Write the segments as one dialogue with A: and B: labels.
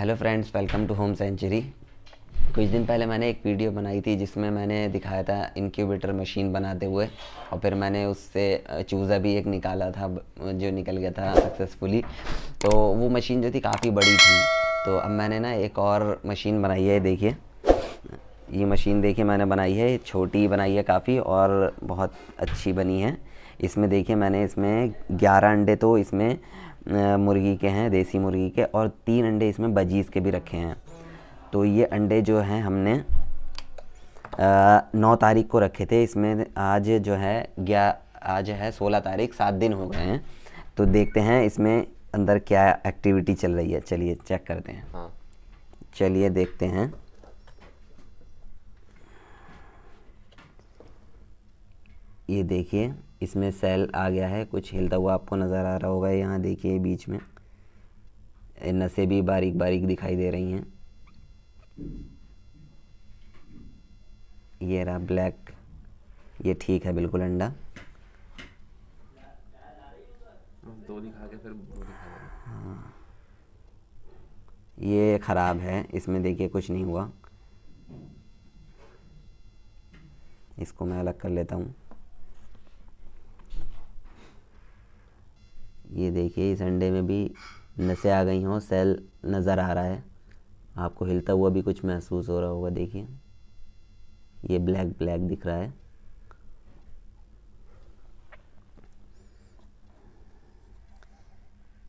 A: Hello friends welcome to home century कुछ दिन पहले मैंने एक वीडियो बनाई थी जिसमें मैंने दिखाया था इनक्यूबेटर मशीन बनाते हुए और फिर मैंने उससे चूज़ा भी एक निकाला था जो निकल गया था सक्सेसफुली तो वो मशीन जो थी काफ़ी बड़ी थी तो अब मैंने ना एक और मशीन बनाई है देखिए ये मशीन देखिए मैंने बनाई है छोटी बनाई है काफ़ी और बहुत अच्छी बनी है इसमें देखिए मैंने इसमें ग्यारह अंडे तो इसमें मुर्गी के हैं देसी मुर्गी के और तीन अंडे इसमें बजीज़ के भी रखे हैं तो ये अंडे जो हैं हमने नौ तारीख को रखे थे इसमें आज जो है ग्या आज है सोलह तारीख सात दिन हो गए हैं तो देखते हैं इसमें अंदर क्या एक्टिविटी चल रही है चलिए चेक करते हैं हाँ। चलिए देखते हैं ये देखिए इसमें सेल आ गया है कुछ हिलता हुआ आपको नज़र आ रहा होगा यहाँ देखिए बीच में नसें भी बारीक बारीक दिखाई दे रही हैं ये रहा ब्लैक ये ठीक है बिल्कुल अंडा दो दिखा के फिर हाँ ये ख़राब है इसमें देखिए कुछ नहीं हुआ इसको मैं अलग कर लेता हूँ ये देखिए इस अंडे में भी नसें आ गई हों सेल नज़र आ रहा है आपको हिलता हुआ भी कुछ महसूस हो रहा होगा देखिए ये ब्लैक ब्लैक दिख रहा है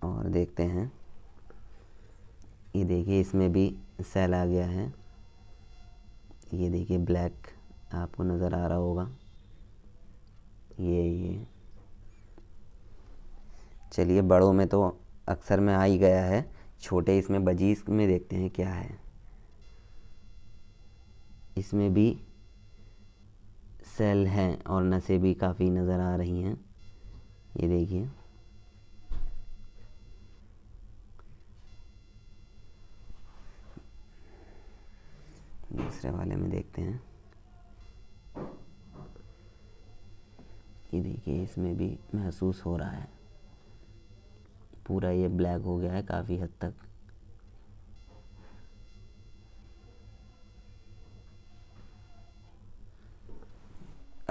A: और देखते हैं ये देखिए इसमें भी सेल आ गया है ये देखिए ब्लैक आपको नज़र आ रहा होगा ये ये चलिए बड़ों में तो अक्सर में आ ही गया है छोटे इसमें बजीज में देखते हैं क्या है इसमें भी सेल हैं और नसें भी काफ़ी नज़र आ रही हैं ये देखिए दूसरे वाले में देखते हैं ये देखिए इसमें भी महसूस हो रहा है पूरा ये ब्लैक हो गया है काफ़ी हद तक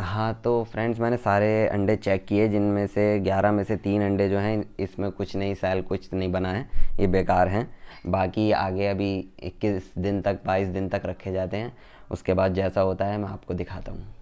A: हाँ तो फ्रेंड्स मैंने सारे अंडे चेक किए जिनमें से 11 में से तीन अंडे जो हैं इसमें कुछ नहीं सैल कुछ नहीं बना है ये बेकार हैं बाकी आगे अभी 21 दिन तक 22 दिन तक रखे जाते हैं उसके बाद जैसा होता है मैं आपको दिखाता हूँ